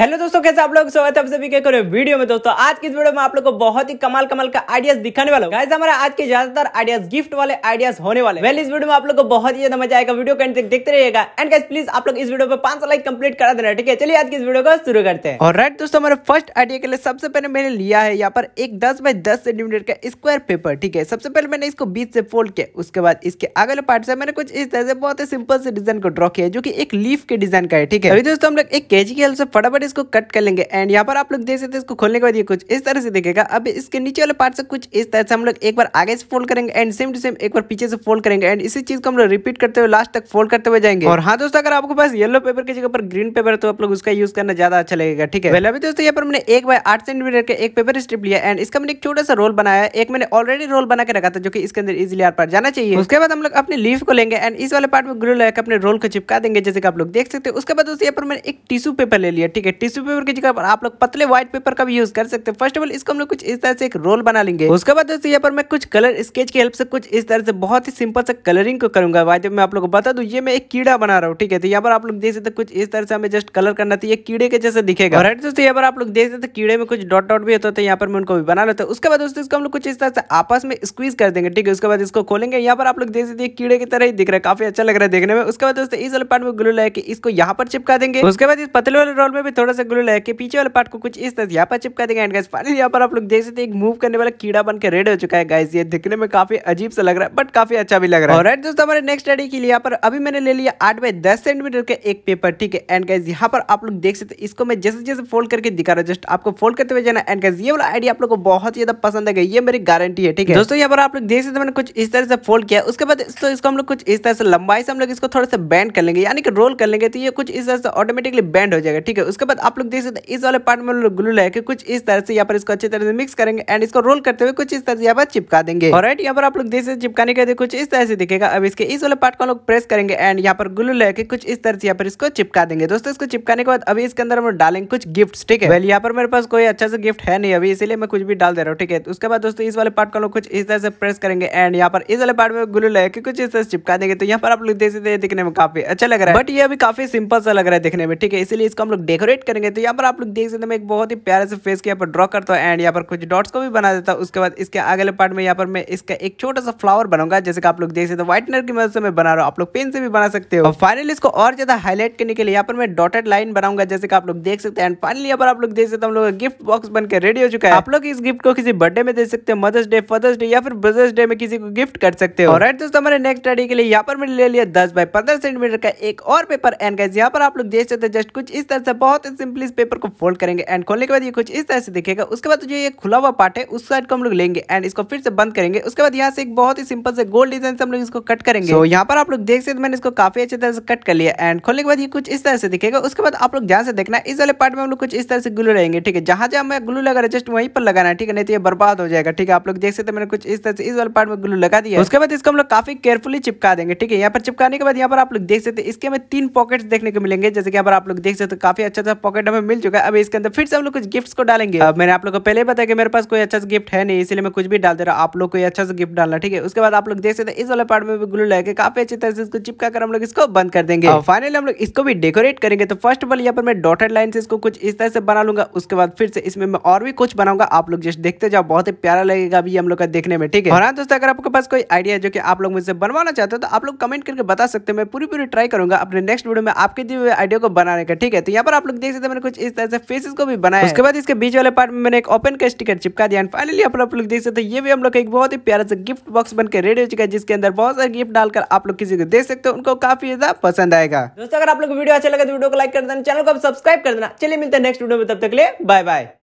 hello दोस्तों कैसे आप लोग स्वागत है आप सभी के करो वीडियो में दोस्तों आज की वीडियो में आप लोग को बहुत ही कमाल कमाल का आइडियाज दिखाने वाला हूँ गाइस हमारा आज के ज्यादातर आइडियाज गिफ्ट वाले आइडियाज होने वाले वेल इस वीडियो में आप लोग को बहुत ही ज्यादा मजा आएगा वीडियो कैंड देखते रहेगा एंड गाइस प्लीज आप लोग इस वीडियो पे पांच लाइक कंप्लीट करा देना ठीक है चलिए आज की इस वीडियो को शुरू करते हैं और राइट दोस्तों हमारे फर्स्ट आइडिया के लिए सबसे पहले मैंने लिया है यहाँ पर एक दस बाई दस सेंटीमीटर का स्क्वायर पेपर ठीक है सबसे पहले मैंने इसको बीच से फोल्ड किया उसके बाद इसके अगले पार्ट से मैंने कुछ इस तरह से बहुत ही सिंपल से डिजाइन को ड्रॉ किया जो की एक लीफ के डिजाइन का है ठीक है अभी दोस्तों हम लोग एक के जी के हल से फटाफट इसको कट कर लेंगे एंड यहाँ पर आप लोग देख सकते हैं इसको खोलने के बाद ये कुछ इस तरह से देखेगा अब इसके नीचे वाले पार्ट से कुछ इस तरह से हम लोग एक बार आगे से फोल्ड करेंगे एंड सेम टू सेम एक बार पीछे से फोल्ड करेंगे एंड इसी चीज को हम लोग रिपीट करते हुए लास्ट तक फोल्ड करते हुए जाएंगे और हाँ दोस्तों अगर आपके पास येलो पेपर की जगह पर ग्रीन पेपर है तो आप लोग उसका यूज करना ज्यादा अच्छा लगेगा ठीक है पहले अभी दोस्तों यहाँ पर मैंने एक बाय आठ सेंटीमीटर का एक पेपर स्ट्रिप लिया एंड इसका मैंने एक छोटा सा रोल बनाया एक मैंने ऑलरेडी रोल बना के रखा था जो कि इसके अंदर इजिली आर पार्ट जाना चाहिए उसके बाद हम लोग अपने लीफ को लेंगे एंड इस वाले पार्ट में ग्रिल लगाकर अपने रोल को चिपका देंगे जैसे कि आप लोग देख सकते हैं उसके बाद दोस्तों यहाँ पर मैंने एक टिश्यू पेपर ले लिया ठीक है टिश्यू पेपर की जगह पर आप लोग पतले व्हाइट पेपर का भी यूज कर सकते हैं फर्स्ट ऑफ ऑल इसको हम लोग कुछ इस तरह से एक रोल बना लेंगे उसके बाद दोस्तों यहाँ पर मैं कुछ कलर स्केच की हेल्प से कुछ इस तरह से बहुत ही सिंपल सा कलरिंग को करूंगा भाई जब मैं आप लोग को बता दू ये मैं एक कीड़ा बना रहा हूँ ठीक है तो यहाँ पर आप लोग देख सकते कुछ इस तरह से हमें जस्ट कलर करना था तो ये कीड़े के जैसे दिखेगा राइट दोस्तों यहाँ पर आप लोग देख सकते कीड़े में कुछ डॉट डॉट भी होता है तो यहाँ पर मैं उनको भी बना लेता हूँ उसके बाद दोस्तों इसको हम लोग कुछ इस तरह से आपस में स्क्वीज कर देंगे ठीक है उसके बाद इसको खोलेंगे यहाँ पर आप लोग देख सकते कीड़े की तरह ही दिख रहा है काफी अच्छा लग रहा है देखने में उसके बाद दोस्तों इस वाले पार्ट में ग्लू लगा इसको यहाँ पर चिपका देंगे उसके बाद इस पतले वाले रोल में भी थोड़ा थोड़ा सा ग्लू लगा के पीछे वाले पार्ट को कुछ इस तरह यहाँ पर चिपका देगा एंड गाइस फाइनली यहाँ पर आप लोग देख सकते हैं एक मूव करने वाला कीड़ा बनकर रेड हो चुका है गाइस ये दिखने में काफी अजीब सा लग रहा है बट काफी अच्छा भी लग रहा है राइट दोस्तों हमारे नेक्स्ट आइडिया के लिए यहाँ पर अभी मैंने ले लिया आठ बाई दस सेंटीमीटर का एक पेपर ठीक है एंड गाइज यहाँ पर आप लोग देख सकते हैं इसको मैं जैसे जैसे फोल्ड करके दिखा रहा हूँ जस्ट आपको फोल्ड करते हुए जाना एंड गाइज ये वाला आइडिया आप लोग को बहुत ज्यादा पसंद है ये मेरी गारंटी है ठीक है दोस्तों यहाँ पर आप लोग देख सकते मैंने कुछ इस तरह से फोल्ड किया उसके बाद इसको हम लोग कुछ इस तरह से लंबाई से हम लोग इसको थोड़ा सा बैंड कर लेंगे यानी कि रोल कर लेंगे तो ये कुछ इस तरह से ऑटोमेटिकली बैंड हो जाएगा ठीक है उसके बाद बाद आप लोग देख सकते हैं इस वाले पार्ट में लोग ग्लू लेके कुछ इस तरह से यहाँ पर इसको अच्छी तरह से मिक्स करेंगे एंड इसको रोल करते हुए कुछ इस तरह से यहाँ पर चिपका देंगे और राइट यहाँ पर आप लोग देख सकते चिपकाने के कुछ इस तरह से दिखेगा अब इसके इस वाले पार्ट को लोग प्रेस करेंगे एंड यहाँ पर ग्लू लेके कुछ इस तरह से यहाँ पर इसको चिपका देंगे दोस्तों इसको चिपकाने के बाद अभी इसके अंदर हम डालेंगे कुछ गिफ्ट ठीक है यहाँ पर मेरे पास कोई अच्छा सा गिफ्ट है नहीं अभी इसलिए मैं कुछ भी डाल दे रहा हूँ ठीक है तो उसके बाद दोस्तों इस वाले पार्ट को लोग कुछ इस तरह से प्रेस करेंगे एंड यहाँ पर इस वाले पार्ट में ग्लू लगा के कुछ इस तरह से चिपका देंगे तो यहाँ पर आप लोग देख सकते हैं दिखने में काफी अच्छा लग रहा है बट ये अभी काफी सिंपल सा लग रहा है देखने में ठीक है इसलिए इसको हम लोग डेकोरेट करेंगे तो यहाँ पर आप लोग देख सकते हैं मैं एक बहुत ही प्यारे से फेस के यहाँ पर ड्रॉ करता हूँ एंड यहाँ पर कुछ डॉट्स को भी बना देता हूँ उसके बाद इसके अगले पार्ट में यहाँ पर मैं इसका एक छोटा सा फ्लावर बनाऊंगा जैसे कि आप लोग देख सकते हैं व्हाइटनर की मदद से मैं बना रहा हूँ आप लोग पेन से भी बना सकते हो फाइनली इसको और ज्यादा हाईलाइट करने के लिए यहाँ पर मैं डॉटेड लाइन बनाऊंगा जैसे कि आप लोग देख सकते हैं एंड फाइनली यहाँ पर आप लोग देख सकते हैं हम लोग गिफ्ट बॉक्स बनकर रेडी हो चुका है आप लोग इस गिफ्ट को किसी बर्थडे में दे सकते हो मदर्स डे फादर्स डे या फिर ब्रदर्स डे में किसी को गिफ्ट कर सकते हो राइट दोस्तों हमारे नेक्स्ट आइडिया के लिए यहाँ पर मैंने ले लिया दस बाय पंद्रह सेंटीमीटर का एक और पेपर एंड यहाँ पर आप लोग देख सकते हैं जस्ट कुछ इस तरह से बहुत सिंपली इस पेपर को फोल्ड करेंगे एंड खोलने के बाद ये कुछ इस तरह से दिखेगा उसके बाद तो जो ये खुला हुआ पार्ट है उस साइड को हम लोग लेंगे एंड इसको फिर से बंद करेंगे उसके बाद यहाँ से एक बहुत ही सिंपल से गोल्ड डिजाइन से हम लोग इसको कट करेंगे तो so, यहाँ पर आप लोग देख सकते मैंने इसको काफी अच्छे तरह से कट कर लिया एंड खोलने के बाद ये कुछ इस तरह से दिखेगा उसके बाद आप लोग ध्यान से देखना इस वाले पार्ट में हम लोग कुछ इस तरह से ग्लू रहेंगे ठीक है जहां जहां मैं ग्लू लगा रहा जस्ट वहीं पर लगाना है ठीक है नहीं तो ये बर्बाद हो जाएगा ठीक है आप लोग देख सकते मैंने कुछ इस तरह से इस वाले पार्ट में ग्लू लगा दिया उसके बाद इसको हम लोग काफी केयरफुली चिपका देंगे ठीक है यहाँ पर चिपकाने के बाद यहाँ पर आप लोग देख सकते इसके हमें तीन पॉकेट देखने को मिलेंगे जैसे कि यहाँ पर आप लोग देख सकते काफी अच्छा सा पॉकेट हमें मिल चुका है अब इसके अंदर फिर से हम लोग कुछ गिफ्ट को डालेंगे अब मैंने आप लोग को पहले बताया कि मेरे पास कोई अच्छा गिफ्ट है नहीं इसलिए मैं कुछ भी डाल दे रहा हूँ आप लोग कोई अच्छा सा गिफ्ट डालना ठीक है उसके बाद आप लोग देख सकते इस वाले पार्ट में भी ग्लू लगे काफी अच्छी तरह से इसको चिपका कर हम लोग इसको बंद कर देंगे फाइनली हम लोग इसको भी डेकोरेट करेंगे तो फर्स्ट ऑफ ऑल यहाँ पर मैं डॉटेड लाइन से इसको कुछ इस तरह से बना लूंगा उसके बाद फिर से इसमें मैं और भी कुछ बनाऊंगा आप लोग जस्ट देखते जाओ बहुत ही प्यारा लगेगा अभी हम लोग का देखने में ठीक है और हाँ दोस्तों अगर आपके पास कोई आइडिया जो कि आप लोग मुझसे बनवाना चाहते हो तो आप लोग कमेंट करके बता सकते हैं मैं पूरी पूरी ट्राई करूंगा अपने नेक्स्ट वीडियो में आपके दिए हुए आइडिया को बनाने का ठीक है तो यहाँ पर आप लोग देख सकते हैं मैंने कुछ इस तरह से फेसेस को भी बनाया उसके बाद इसके बीच वाले पार्ट में मैंने एक ओपन का स्टिकर चिपका दिया फाइनली आप लोग देख सकते हैं ये भी हम लोग का एक बहुत ही प्यारा सा गिफ्ट बॉक्स बनकर रेडी हो चुका है जिसके अंदर बहुत सारे गिफ्ट डालकर आप लोग किसी को देख सकते हो उनको काफी ज्यादा पसंद आएगा दोस्तों अगर आप लोग वीडियो अच्छा लगे तो वीडियो को लाइक कर देना चैनल को सब्सक्राइब कर देना चलिए मिलते हैं नेक्स्ट वीडियो में तब तक लिए बाय बाय